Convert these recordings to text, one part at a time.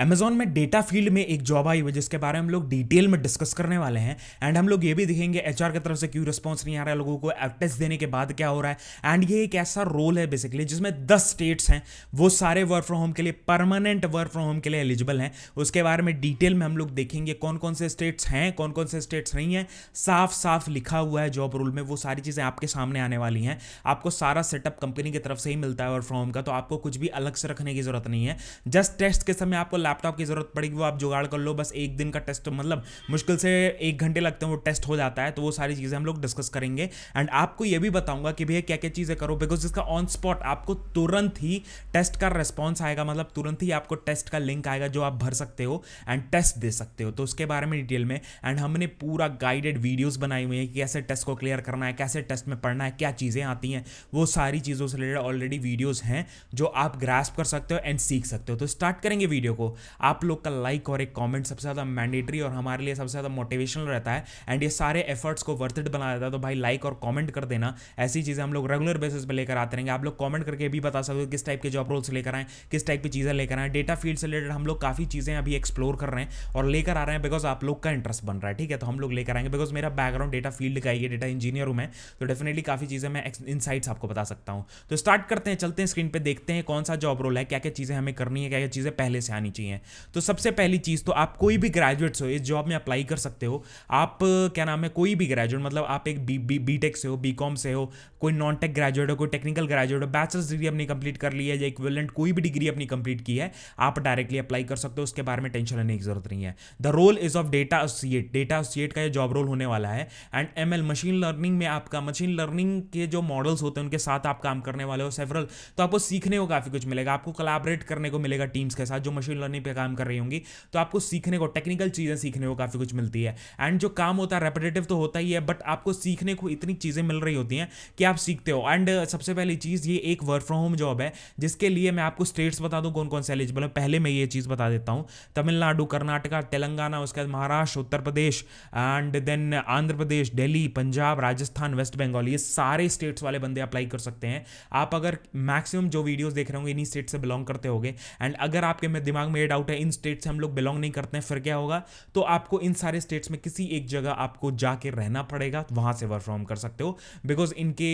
Amazon में data field में एक जॉब आई हुई जिसके बारे में हम लोग डिटेल में डिस्कस करने वाले हैं एंड हम लोग ये भी दिखेंगे एच की तरफ से क्यों रिस्पॉन्स नहीं आ रहा है लोगों को एक्टेस देने के बाद क्या हो रहा है एंड ये एक ऐसा रोल है बेसिकली जिसमें दस स्टेट्स हैं वो सारे वर्क फ्रॉम होम के लिए परमानेंट वर्क फ्रॉम होम के लिए एलिजिबल हैं उसके बारे में डिटेल में हम लोग देखेंगे कौन कौन से स्टेट्स हैं कौन कौन से स्टेट्स नहीं हैं साफ साफ लिखा हुआ है जॉब रोल में वो सारी चीज़ें आपके सामने आने वाली हैं आपको सारा सेटअप कंपनी की तरफ से ही मिलता है वर्क फ्रॉम होम का तो आपको कुछ भी अलग से रखने की जरूरत नहीं है जस्ट टेस्ट के समय आपको लैपटॉप की ज़रूरत पड़ेगी वो आप जुगाड़ कर लो बस एक दिन का टेस्ट मतलब मुश्किल से एक घंटे लगते हैं वो टेस्ट हो जाता है तो वो सारी चीज़ें हम लोग डिस्कस करेंगे एंड आपको ये भी बताऊंगा कि भैया क्या क्या चीज़ें करो बिकॉज इसका ऑन स्पॉट आपको तुरंत ही टेस्ट का रिस्पॉन्स आएगा मतलब तुरंत ही आपको टेस्ट का लिंक आएगा जो आप भर सकते हो एंड टेस्ट दे सकते हो तो उसके बारे में डिटेल में एंड हमने पूरा गाइडेड वीडियोज़ बनाई हुई है कि कैसे टेस्ट को क्लियर करना है कैसे टेस्ट में पढ़ना है क्या चीज़ें आती हैं वो सारी चीज़ों से रिलेटेड ऑलरेडी वीडियोज़ हैं जो आप ग्रास्प कर सकते हो एंड सीख सकते हो तो स्टार्ट करेंगे वीडियो को आप लोग का लाइक और एक कॉमेंट सबसे ज़्यादा मैंडेटरी और हमारे लिए सबसे ज़्यादा मोटिवेशनल रहता है एंड ये सारे एफर्ट्स को वर्थिट बना देता है तो भाई लाइक और कॉमेंट कर देना ऐसी चीज़ें हम लोग रेगुलर बेसिस पर लेकर आते रहेंगे आप लोग कॉमेंट करके भी बता सकते हो किस टाइप के जॉब रोल्स लेकर आएँ किस टाइप की चीज़ें लेकर आएँ डेटा फील्ड से रिलेटेड हम लोग काफ़ी चीज़ें अभी एक्सप्लोर कर रहे हैं और लेकर आ रहे हैं बिकॉज आप लोग का इंटरेस्ट बन रहा है ठीक है तो हम लोग लेकर आएंगे बिकॉज मेरा बैकग्राउंड डेटा फील्ड का ये डेटा इंजीनियर हूँ मैं तो डेफिनेटली काफ़ी चीज़ें मैं इनसाइट्स आपको बता सकता हूँ तो स्टार्ट करते हैं चलते हैं स्क्रीन पर देखते हैं कौन सा जॉब रोल है क्या क्या चीज़ें हमें करनी है क्या क्या चीज़ें पहले से आनी चाहिए चाहिए तो सबसे पहली चीज़ तो आप कोई भी ग्रेजुएट्स हो इस जॉब में अप्लाई कर सकते हो आप क्या नाम है कोई भी ग्रेजुएट मतलब आप एक बी बी बी टेक से हो बी कॉम से हो कोई नॉन टेक ग्रेजुएट हो कोई टेक्निकल ग्रेजुएट हो बैचलर्स डिग्री अपनी कंप्लीट कर ली है या इक्विलेंट कोई भी डिग्री अपनी कंप्लीट की है आप डायरेक्टली अप्लाई कर सकते हो उसके बारे में टेंशन लेने की जरूरत नहीं है the role is of data associate data associate का ये जॉब रोल होने वाला है एंड एम मशीन लर्निंग में आपका मशीन लर्निंग के जो मॉडल्स होते हैं उनके साथ आप काम करने वाले हो सेवरल तो आपको सीखने को काफ़ी कुछ मिलेगा आपको कलाबरेट करने को मिलेगा टीम्स के साथ जो मशीन लर्निंग करने पर काम कर रही होंगी तो आपको सीखने को टेक्निकल चीज़ें सीखने को काफ़ी कुछ मिलती है एंड जो काम होता है रेपिटेटिव तो होता ही है बट आपको सीखने को इतनी चीज़ें मिल रही होती हैं कि आप सीखते हो एंड uh, सबसे पहली चीज़ ये एक वर्क फ्रॉम होम जॉब है जिसके लिए मैं आपको स्टेट्स बता दूँ कौन कौन से एलिजिबल हैं पहले मैं ये चीज़ बता देता हूँ तमिलनाडु कर्नाटका तेलंगाना उसके बाद Maharashtra Uttar Pradesh and then Andhra Pradesh Delhi Punjab Rajasthan West Bengal ये सारे स्टेट्स वाले बंदे अप्लाई कर सकते हैं आप अगर मैक्सिमम जो वीडियोस देख रहे होंगे इन्हीं स्टेट से बिलोंग करते होगे एंड अगर आपके में दिमाग में वेड आउट है इन स्टेट से हम लोग बिलोंग नहीं करते हैं फिर क्या होगा तो आपको इन सारे स्टेट्स में किसी एक जगह आपको जाके रहना पड़ेगा वहां से वर्क फ्रॉम कर सकते हो बिकॉज इनके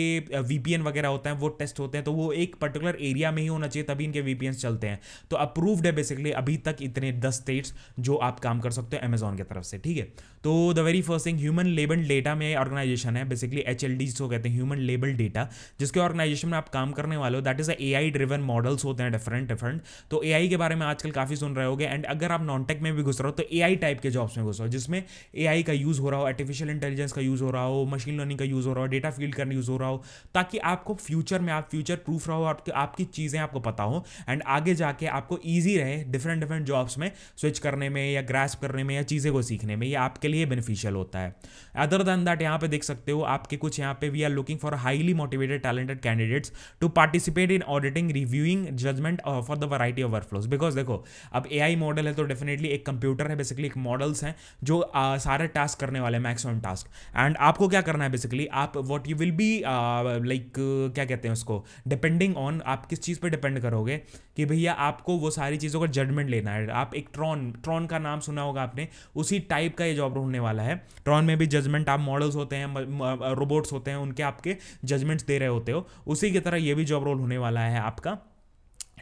वीपीएन वगैरह होते हैं वो टेस्ट होते हैं तो वो एक पर्टिकुलर एरिया में ही होना चाहिए तभी इनके वीपीएन चलते हैं तो अप्रूव्ड है बेसिकली अभी तक इतने दस स्टेट्स जो आप काम कर सकते हो अमेजोन की तरफ से ठीक है तो the very first thing human label data में ऑर्गेनाइजेशन है बेसिकली एच एल डी कहते हैं ह्यूमन लेबल डेटा जिसके ऑर्गेनाइजेशन में आप काम करने वाले हो that is A I driven models होते हैं डिफरेंट डिफरेंट तो ए के बारे में आजकल काफ़ी सुन रहे होगे एंड अगर आप नॉन टेक में भी घुस रहे हो तो ए टाइप के जॉब्स में घुस रहे हो जिसमें ए का यूज़ हो रहा हो आर्टिफिशियल इंटेलिजेंस का यूज़ हो रहा हो मशीन लर्निंग का यूज़ हो रहा हो डेटा फील्ड का यूज़ हो रहा हो ताकि आपको फ्यूचर में आप फ्यूचर प्रूफ रहो आपकी आपकी चीज़ें आपको पता हो एंड आगे जाके आपको ईजी रहे डिफरेंट डिफरेंट जॉब्स में स्विच करने में या ग्रास्प करने में या चीज़ें को सीखने में ये आपके लिए बेनिफिशियल होता है अदर देन दैट यहाँ पे देख सकते हो आपके कुछ यहाँ पे we are looking for highly motivated talented candidates to participate in auditing reviewing judgement for the variety of workflows because देखो अब ए मॉडल है तो डेफिनेटली एक कंप्यूटर है बेसिकली एक मॉडल्स हैं जो आ, सारे टास्क करने वाले हैं मैक्सिमम टास्क एंड आपको क्या करना है बेसिकली आप what you will be like क्या कहते हैं उसको डिपेंडिंग ऑन आप किस चीज़ पर डिपेंड करोगे कि भैया आपको वो सारी चीज़ों का जजमेंट लेना है आप एक ट्रॉन ट्रॉन का नाम सुना होगा आपने उसी टाइप का ये जॉब होने वाला है ट्रॉन में भी जजमेंट आप मॉडल्स होते हैं रोबोट्स होते हैं उनके आपके जजमेंट्स दे रहे होते हो उसी की तरह ये भी जॉब रोल होने वाला है आपका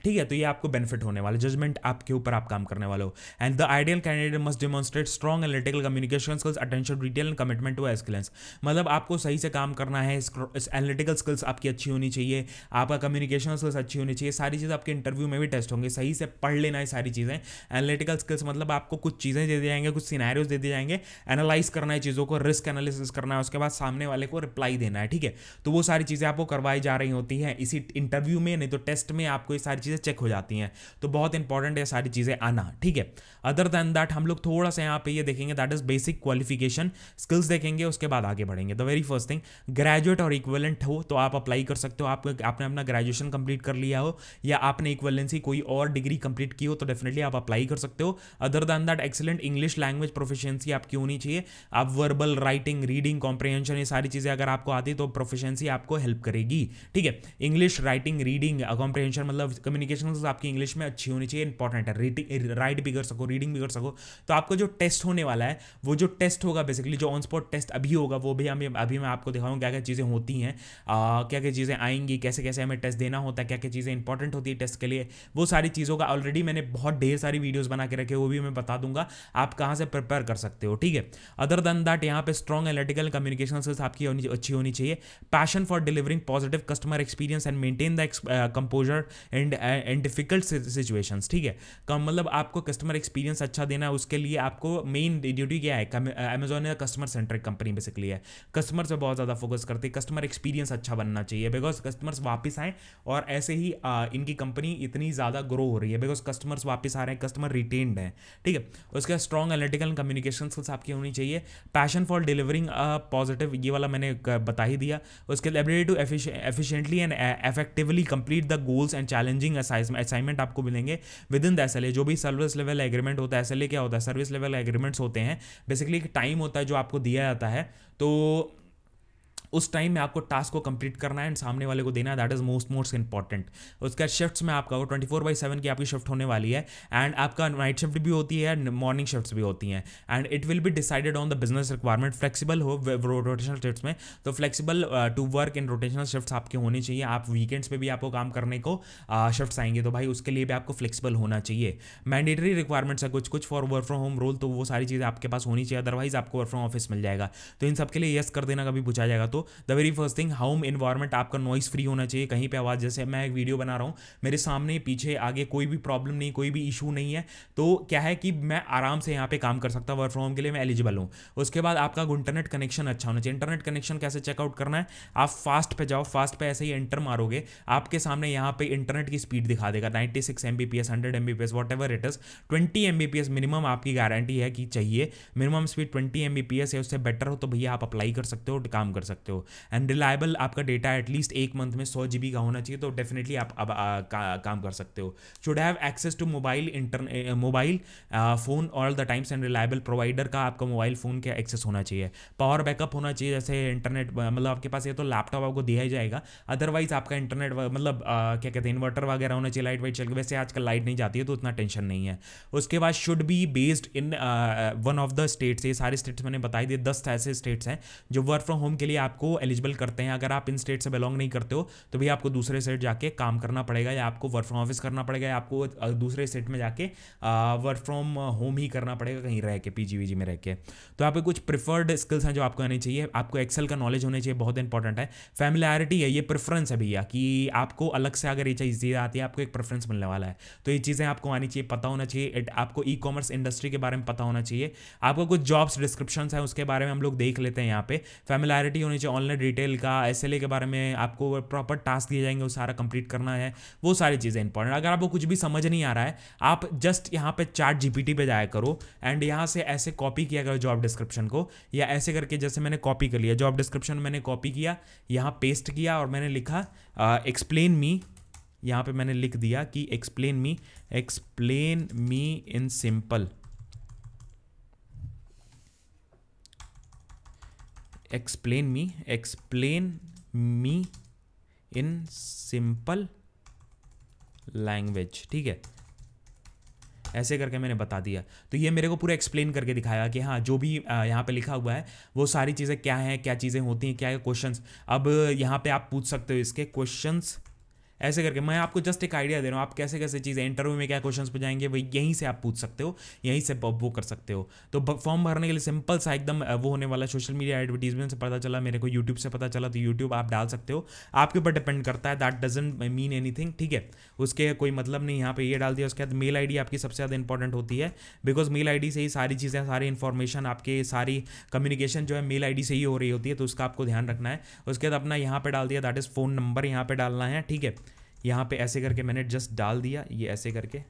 ठीक है तो ये आपको बेनिफिट होने वाला जजमेंट आपके ऊपर आप काम करने वाले हो and the ideal candidate must demonstrate strong analytical communication skills attention detail and commitment to excellence मतलब आपको सही से काम करना है एनालिटिकल स्किल्स आपकी अच्छी होनी चाहिए आपका कम्युनिकेशन स्किल्स अच्छी होनी चाहिए सारी चीज़ आपके इंटरव्यू में भी टेस्ट होंगे सही से पढ़ लेना है सारी चीज़ें एनालिटिकल स्किल्स मतलब आपको कुछ चीज़ें दे दी जाएंगे कुछ सीनारियोज दे दिए जाएंगे एनालाइज करना है चीज़ों को रिस्क एनालिसिस करना है उसके बाद सामने वाले को रिप्लाई देना है ठीक है तो वो सारी चीज़ें आपको करवाई जा रही होती हैं इसी इंटरव्यू में नहीं तो टेस्ट में आपको ये सारी चीज़ें चेक हो जाती हैं तो बहुत इंपॉर्टेंट है सारी चीज़ें आना ठीक है अदर देन दैट हम लोग थोड़ा सा यहाँ पे ये देखेंगे that is basic qualification skills देखेंगे उसके बाद आगे बढ़ेंगे the very first thing graduate और इक्वलेंट हो तो आप अप्लाई कर सकते हो आप आपने अपना ग्रेजुएशन कंप्लीट कर लिया हो या आपने इक्वलेंसी कोई और डिग्री कंप्लीट की हो तो डेफिनेटली आप अप्लाई कर सकते हो other than that excellent English language proficiency आपकी होनी चाहिए आप वर्बल राइटिंग रीडिंग कॉम्प्रिहेंशन ये सारी चीज़ें अगर आपको आती तो प्रोफिशियंसी आपको हेल्प करेगी ठीक है इंग्लिश राइटिंग रीडिंग कॉम्प्रिहेंशन मतलब कम्युनिकेशन स्किल्स आपकी इंग्लिश में अच्छी होनी चाहिए इंपॉर्टेंट है रीडिंग राइट भी कर सको रीडिंग भी कर सको तो आपका जो टेस्ट होने वाला है वो जो टेस्ट होगा बेसिकली जो ऑन स्पॉट टेस्ट अभी होगा वो भी हम अभी मैं आपको दिखाऊँ क्या क्या चीज़ें होती हैं क्या क्या चीज़ें आएंगी कैसे कैसे हमें टेस्ट देना होता है क्या क्या चीज़ें इंपॉर्टेंट होती है टेस्ट के लिए वो सारी चीज़ों का ऑलरेडी मैंने बहुत ढेर सारी वीडियोज़ बना के रखे वो भी मैं बता दूंगा आप कहाँ से प्रिपेयर कर सकते हो ठीक है अदर देन दैट यहाँ पे स्ट्रॉन्ग एलिटिकल कम्युनिकेशन स्किल्स आपकी होनी, अच्छी होनी चाहिए passion for delivering positive customer experience and maintain the composure and and difficult situations ठीक है कम मतलब आपको कस्टमर एक्सपीरियंस अच्छा देना है उसके लिए आपको मेन ड्यूटी क्या है अमेजोन है कस्टमर सेंट्रिक कंपनी बेसिकली है कस्टमर से बहुत ज़्यादा फोकस करती है कस्टमर एक्सपीरियंस अच्छा बनना चाहिए बिकॉज कस्टमर्स वापस आएँ और ऐसे ही आ, इनकी कंपनी इतनी ज़्यादा ग्रो हो रही है बिकॉज कस्टमर्स वापस आ रहे हैं कस्टमर रिटेन्ड हैं ठीक है उसके बाद स्ट्रॉन्ग एनालिटिकल कम्युनिकेशन स्किल्स आपकी होनी चाहिए पैशन फॉर डिलीवरिंग पॉजिटिव ये वाला मैंने बता ही दिया उसके ability to efficiently and effectively complete the goals and challenging assignment आपको मिलेंगे विद इन द एस जो भी सर्विस लेवल एग्रीमेंट होता है एस क्या होता है सर्विस लेवल एग्रीमेंट्स होते हैं बेसिकली एक टाइम होता है जो आपको दिया जाता है तो उस टाइम में आपको टास्क को कंप्लीट करना है एंड सामने वाले को देना है that is most most important उसके बाद शिफ्ट्स में आपका वो ट्वेंटी फोर बाई सेवन की आपकी शिफ्ट होने वाली है एंड आपका नाइट शिफ्ट भी होती है एंड मॉर्निंग शिफ्ट्स भी होती हैं and it will be decided on the business requirement flexible हो रोटेशनल शिफ्ट्स में तो flexible to work in rotational shifts आपके होने चाहिए आप वीकेंड्स पे भी आपको काम करने को शिफ्ट्स uh, आएंगे तो भाई उसके लिए भी आपको फ्लेक्सिबल होना चाहिए मैंडेटरी रिक्वायरमेंट्स है कुछ कुछ for work from home role तो वो सारी चीज़ें आपके पास होनी चाहिए अदरवाइज आपको वर्क फ्रॉम ऑफिस मिल जाएगा तो इन सबके लिए येस कर देना कभी पूछा जाएगा तो तो the very first thing home environment आपका नॉइस फ्री होना चाहिए कहीं पर आवाज़ जैसे मैं एक वीडियो बना रहा हूँ मेरे सामने पीछे आगे कोई भी प्रॉब्लम नहीं कोई भी इशू नहीं है तो क्या है कि मैं आराम से यहाँ पे काम कर सकता हूँ वर्क फ्रॉम के लिए मैं एलिजिबल हूँ उसके बाद आपका इंटरनेट कनेक्शन अच्छा होना चाहिए इंटरनेट कनेक्शन कैसे चेकआउट करना है आप फास्ट पे जाओ फास्ट पे ऐसे ही एंटर मारोगे आपके सामने यहाँ पे इंटरनेट की स्पीड दिखा देगा ninety six M B P S hundred M B P S whatever it is twenty M B P S minimum आपकी गारंटी है कि चाहिए minimum speed twenty M B P S है उससे better हो तो भैया आप अप्लाई कर सकते हो काम कर सकते हो सकते हो एंड रिलायबल आपका डेटा एटलीस्ट एक मंथ में सौ जी का होना चाहिए तो डेफिनेटली आप अब का, काम कर सकते हो should have access to mobile inter mobile phone all the times and reliable provider का आपका मोबाइल फ़ोन का एक्सेस होना चाहिए पावर बैकअप होना चाहिए जैसे इंटरनेट मतलब आपके पास ये तो लैपटॉप आपको दिया ही जाएगा अदरवाइज आपका इंटरनेट मतलब क्या कहते हैं इन्वर्टर वगैरह होना चाहिए लाइट वाइट चल वैसे आजकल लाइट नहीं जाती है तो उतना टेंशन नहीं है उसके बाद should be based in one of the states ये सारे स्टेट्स मैंने बताई दिए दस ऐसे स्टेट्स हैं जो वर्क फ्रॉम होम के लिए आप आपको एलिजिबल करते हैं अगर आप इन स्टेट से बिलोंग नहीं करते हो तो भी आपको दूसरे स्टेट जाके काम करना पड़ेगा या आपको वर्क फ्रॉम ऑफिस करना पड़ेगा या आपको दूसरे स्टेट में जाके वर्क फ्रॉम होम ही करना पड़ेगा कहीं रह के पी में रह के तो आपके कुछ प्रिफर्ड स्किल्स हैं जो आपको आने चाहिए आपको एक्सेल का नॉलेज होने चाहिए बहुत इंपॉर्टेंट है फैमिलैरिटी है ये प्रेफरेंस है भैया कि आपको अलग से अगर ये चीज़ आती है आपको एक प्रेफरेंस मिलने वाला है तो ये चीज़ें आपको आनी चाहिए पता होना चाहिए आपको ई कॉमर्स इंडस्ट्री के बारे में पता होना चाहिए आपको कुछ जॉब्स डिस्क्रिप्शन है उसके बारे में हम लोग देख लेते हैं यहाँ पे फैमिलैरिटी होनी चाहिए ऑनलाइन डिटेल का एस के बारे में आपको प्रॉपर टास्क दिए जाएंगे वो सारा कंप्लीट करना है वो सारी चीज़ें इंपॉर्टेंट अगर आपको कुछ भी समझ नहीं आ रहा है आप जस्ट यहाँ पे चार्ट जी पे जाया करो एंड यहाँ से ऐसे कॉपी किया करो जॉब डिस्क्रिप्शन को या ऐसे करके जैसे मैंने कॉपी कर लिया जॉब डिस्क्रिप्शन मैंने कॉपी किया यहाँ पेस्ट किया और मैंने लिखा एक्सप्लेन मी यहाँ पे मैंने लिख दिया कि explain me explain me in simple explain me explain me in simple language ठीक है ऐसे करके मैंने बता दिया तो ये मेरे को पूरा एक्सप्लेन करके दिखाया कि हाँ जो भी यहाँ पे लिखा हुआ है वो सारी चीज़ें क्या हैं क्या चीज़ें होती हैं क्या क्वेश्चंस अब यहाँ पे आप पूछ सकते हो इसके क्वेश्चंस ऐसे करके मैं आपको जस्ट एक आइडिया दे रहा हूँ आप कैसे कैसे चीज़ें इंटरव्यू में क्या क्वेश्चन पूछाएंगे वही यहीं से आप पूछ सकते हो यहीं से वो कर सकते हो तो फॉर्म भरने के लिए सिंपल सा एकदम वो होने वाला सोशल मीडिया एडवर्टीजमेंट से पता चला मेरे को यूट्यूब से पता चला तो यूट्यूब आप डाल सकते हो आपके ऊपर डिपेंड करता है दैट डजेंट मीन एनी ठीक है उसके कोई मतलब नहीं यहाँ पर ये डाल दिया उसके बाद मेल आई आपकी सबसे ज़्यादा इंपॉर्टेंट होती है बिकॉज मेल आई से ही सारी चीज़ें सारी इन्फॉर्मेशन आपके सारी कम्युनिकेशन जो है मेल आई से ही हो रही होती है तो उसका आपको ध्यान रखना है उसके बाद अपना यहाँ पर डाल दिया दैट इज़ फ़ोन नंबर यहाँ पर डालना है ठीक है यहाँ पे ऐसे करके मैंने जस्ट डाल दिया ये ऐसे करके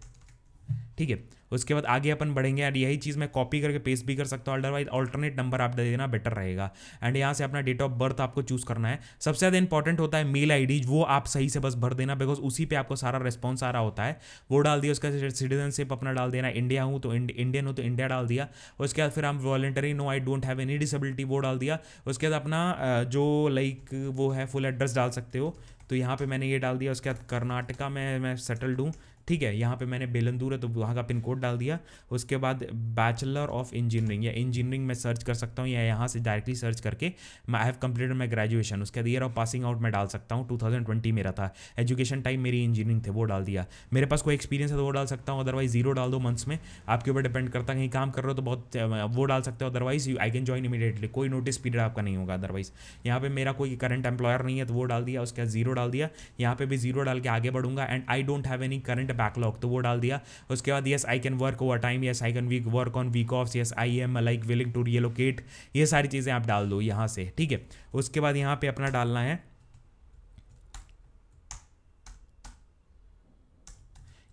ठीक है उसके बाद आगे अपन बढ़ेंगे एंड यही चीज़ मैं कॉपी करके पेस्ट भी कर सकता हूँ अदरवाइज ऑल्टरनेट नंबर आप दे देना बेटर रहेगा एंड यहाँ से अपना डेट ऑफ बर्थ आपको चूज़ करना है सबसे ज़्यादा इंपॉर्टेंट होता है मेल आईडी वो आप सही से बस भर देना बिकॉज उसी पे आपको सारा रिस्पॉन्स आ रहा होता है वो डाल दिया उसका सिटीजनशिप अपना डाल देना इंडिया हूँ तो इंडियन हूँ तो इंडिया डाल दिया उसके बाद फिर हम voluntary no I don't have any disability वो डाल दिया उसके बाद अपना जो लाइक वो है फुल एड्रेस डाल सकते हो तो यहाँ पे मैंने ये डाल दिया उसके बाद कर्नाटका में मैं सेटल्ड हूँ ठीक है यहाँ पे मैंने बेलंदूर है तो वहाँ का पिन कोड डाल दिया उसके बाद बैचलर ऑफ इंजीनियरिंग या इंजीनियरिंग में सर्च कर सकता हूँ या यहाँ से डायरेक्टली सर्च करके मैं I have completed my graduation उसके बाद ईयर ऑफ पासिंग आउट मैं डाल सकता हूँ टू मेरा था एजुकेशन टाइम मेरी इंजीनियरिंग थे वो डाल दिया मेरे पास कोई एक्सपीरियंस है तो वो डाल सकता हूँ अदरवाइज जीरो डाल दो मंथ्स में आपके ऊपर डिपेंड करता कहीं काम कर रहे हो तो बहुत वो डाल सकते हो otherwise I can join immediately कोई नोटिस पीरियड आपका नहीं होगा अदरवाइज यहाँ पे मेरा कोई करंट एम्प्लॉयर नहीं है तो वो डाल दिया उसके बाद जीरो डाल दिया यहाँ पे भी जीरो डाल के आगे बढ़ूंगा and I don't have any current backlog तो वो डाल दिया उसके बाद yes I can work over time yes I can week work on week off yes I am like willing to relocate ये सारी चीज़ें आप डाल दो यहाँ से ठीक है उसके बाद यहाँ पर अपना डालना है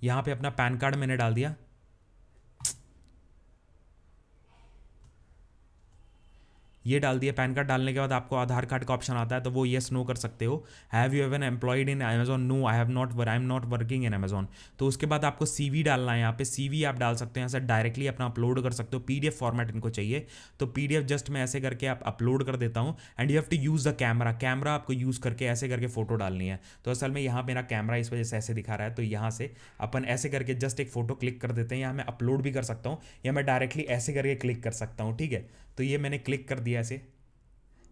यहाँ पे अपना पैन कार्ड मैंने डाल दिया ये डाल दिया पैन कार्ड डालने के बाद आपको आधार कार्ड का ऑप्शन आता है तो वो येस नो कर सकते हो have you even employed in Amazon no I have not I am not working in Amazon तो उसके बाद आपको सी डालना है यहाँ पे सी आप डाल सकते हैं से डायरेक्टली अपना अपलोड कर सकते हो पी फॉर्मेट इनको चाहिए तो पी जस्ट मैं ऐसे करके आप अपलोड कर देता हूँ and you have to use the camera camera आपको यूज़ करके ऐसे करके फोटो डालनी है तो असल में यहाँ मेरा कैमरा इस वजह से ऐसे दिखा रहा है तो यहाँ से अपन ऐसे करके जस्ट एक फोटो क्लिक कर देते हैं यहाँ मैं अपलोड भी कर सकता हूँ या मैं डायरेक्टली ऐसे करके क्लिक कर सकता हूँ ठीक है तो ये मैंने क्लिक कर दिया ऐसे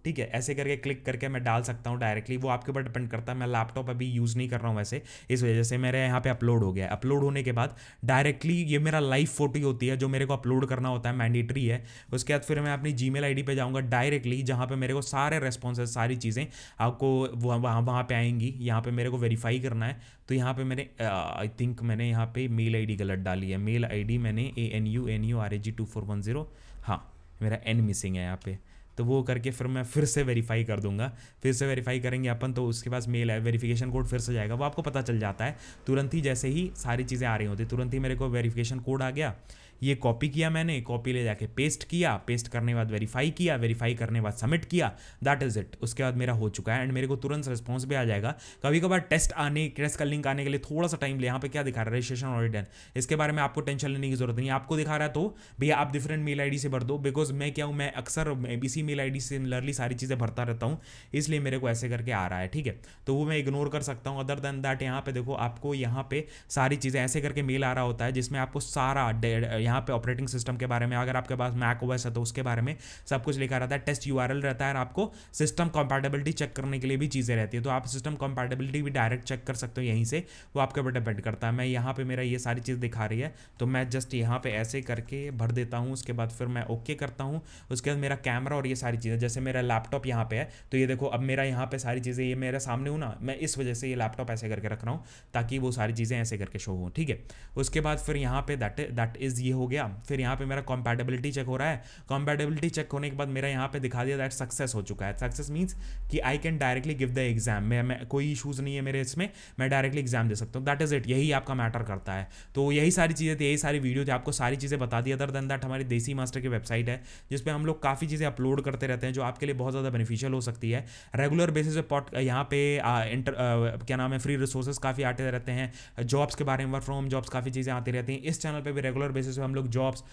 ठीक है ऐसे करके क्लिक करके मैं डाल सकता हूँ डायरेक्टली वो आपके ऊपर डिपेंड करता है मैं लैपटॉप अभी यूज़ नहीं कर रहा हूँ वैसे इस वजह से मेरे यहाँ पे अपलोड हो गया अपलोड होने के बाद डायरेक्टली ये मेरा लाइव फोटो ही होती है जो मेरे को अपलोड करना होता है मैंडेटरी है उसके बाद फिर मैं अपनी जी मेल आई जाऊँगा डायरेक्टली जहाँ पर मेरे को सारे रेस्पॉन्सेज सारी चीज़ें आपको वहाँ वहाँ पर आएंगी यहाँ पर मेरे को वेरीफाई करना है तो यहाँ पर मैंने आई थिंक मैंने यहाँ पर मेल आई गलत डाली है मेल आई मैंने A N U N U R A G two four one zero हाँ मेरा एन मिसिंग है यहाँ पे तो वो करके फिर मैं फिर से वेरीफाई कर दूंगा फिर से वेरीफाई करेंगे अपन तो उसके पास मेल है वेरीफिकेशन कोड फिर से जाएगा वो आपको पता चल जाता है तुरंत ही जैसे ही सारी चीज़ें आ रही होती तुरंत ही मेरे को वेरीफिकेशन कोड आ गया ये कॉपी किया मैंने कॉपी ले जाके पेस्ट किया पेस्ट करने के बाद वेरीफाई किया वेरीफाई करने के बाद सबमिट किया दैट इज़ इट उसके बाद मेरा हो चुका है एंड मेरे को तुरंत रिस्पॉन्स भी आ जाएगा कभी कभार टेस्ट आने टेस्ट का लिंक आने के लिए थोड़ा सा टाइम ले यहाँ पे क्या दिखा रहा है रजिस्ट्रेशन ऑलरेडी डन इसके बारे में आपको टेंशन लेने की जरूरत नहीं आपको दिखा रहा है तो भैया आप डिफरेंट मेल आई से भर दो बिकॉज मैं क्या हूँ मैं अक्सर ए मेल आईडी सिमिलरली सारी चीज़ें भरता रहता हूँ इसलिए मेरे को ऐसे करके आ रहा है ठीक है तो वो मैं इग्नोर कर सकता हूँ अदर देन दैट यहाँ पे देखो आपको यहाँ पे सारी चीज़ें ऐसे करके मेल आ रहा होता है जिसमें आपको सारा यहाँ पे ऑपरेटिंग सिस्टम के बारे में अगर आपके पास मैक ओएस है तो उसके बारे में सब कुछ लिखा रहता है टेस्ट यू रहता है और आपको सिस्टम कंपैटिबिलिटी चेक करने के लिए भी चीज़ें रहती है तो आप सिस्टम कंपेटेबिलिटी भी डायरेक्ट चेक कर सकते हो यहीं से वो आपके ऊपर डिपेंड करता है मैं यहाँ पे मेरा ये सारी चीज़ दिखा रही है तो मैं जस्ट यहाँ पे ऐसे करके भर देता हूँ उसके बाद फिर मैं ओके करता हूँ उसके बाद मेरा कैमरा और ये सारी चीज़ें जैसे मेरा लैपटॉप यहाँ पे है तो ये देखो अब मेरा यहाँ पे सारी चीज़ें ये मेरे सामने हो ना मैं इस वजह से ये लैपटॉप ऐसे करके रख रहा हूँ ताकि वो सारी चीज़ें ऐसे करके शो हों ठीक है उसके बाद फिर यहाँ पे दैट दैट इज़ ये हो गया फिर यहाँ पे मेरा कॉम्पैटिबिलिटी चेक हो रहा है कॉम्पैटिबिलिटी चेक होने के बाद मेरा यहाँ पे दिखा दिया दैट सक्सेस हो चुका है सक्सेस मीन्स कि I can directly give the exam मैं कोई इशूज़ नहीं है मेरे इसमें मैं डायरेक्टली एग्जाम दे सकता हूँ दैट इज़ इट यही आपका मैटर करता है तो यही सारी चीज़ें थी यही सारी वीडियो थी आपको सारी चीज़ें बता दी अदर देन दैट हमारी देसी मास्टर की वेबसाइट है जिसपे हम लोग काफ़ी चीज़ें अपलोड करते रहते हैं जो आपके लिए बहुत ज़्यादा बेनिफिशियल हो सकती है रेगुलर बेसिस पे पॉट यहाँ पे आ, इंटर आ, क्या नाम है फ्री रिसोर्सेज काफ़ी आते रहते हैं जॉब्स के बारे में वर्क फ्रॉम होम जॉब्स काफ़ी चीज़ें आती रहती हैं इस चैनल पर भी रेगुलर बेसिस पर हम लोग jobs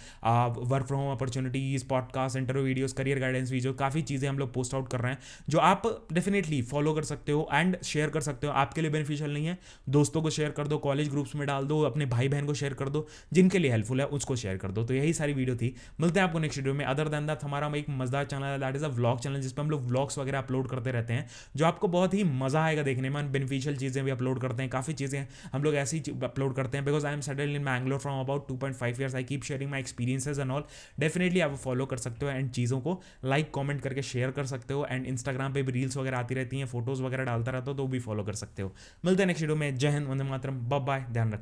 work from home opportunities podcast interview videos career guidance video काफ़ी चीज़ें हम लोग पोस्ट आउट कर रहे हैं जो आप डेफिनेटली फॉलो कर सकते हो एंड शेयर कर सकते हो आपके लिए बेनिफिशियल नहीं है दोस्तों को शेयर कर दो कॉलेज ग्रुप्स में डाल दो अपने भाई बहन को शेयर कर दो जिनके लिए हेल्पफुल है उसको शेयर कर दो तो यही सारी वीडियो थी मिलते हैं आपको नेक्स्ट वीडियो में अदर दैन दैट हमारा एक मजदार चैनल चैनल है that is a vlog channel जिस पर हम लोग व्लॉग्स वगैरह अपलोड करते रहते हैं जो आपको बहुत ही मज़ा आएगा देखने में बेनिफिशियल चीज़ें भी अपलोड करते हैं काफ़ी चीज़ें हम लोग ऐसी अपलोड करते हैं because I am settle in Mangalore from about two point five years I keep sharing my experiences and all definitely आप फॉलो कर सकते हो एंड चीज़ों को लाइक like, कॉमेंट करके शेयर कर सकते हो एंड इंस्टाग्राम पर भी रील्स वगैरह आती रहती हैं फोटोज़ वगैरह डालता रहता हो तो भी फॉलो कर सकते हो मिलते हैं नेक्स्ट वीडियो में जय हिंद वंदे मातरम बाय ध्यान रख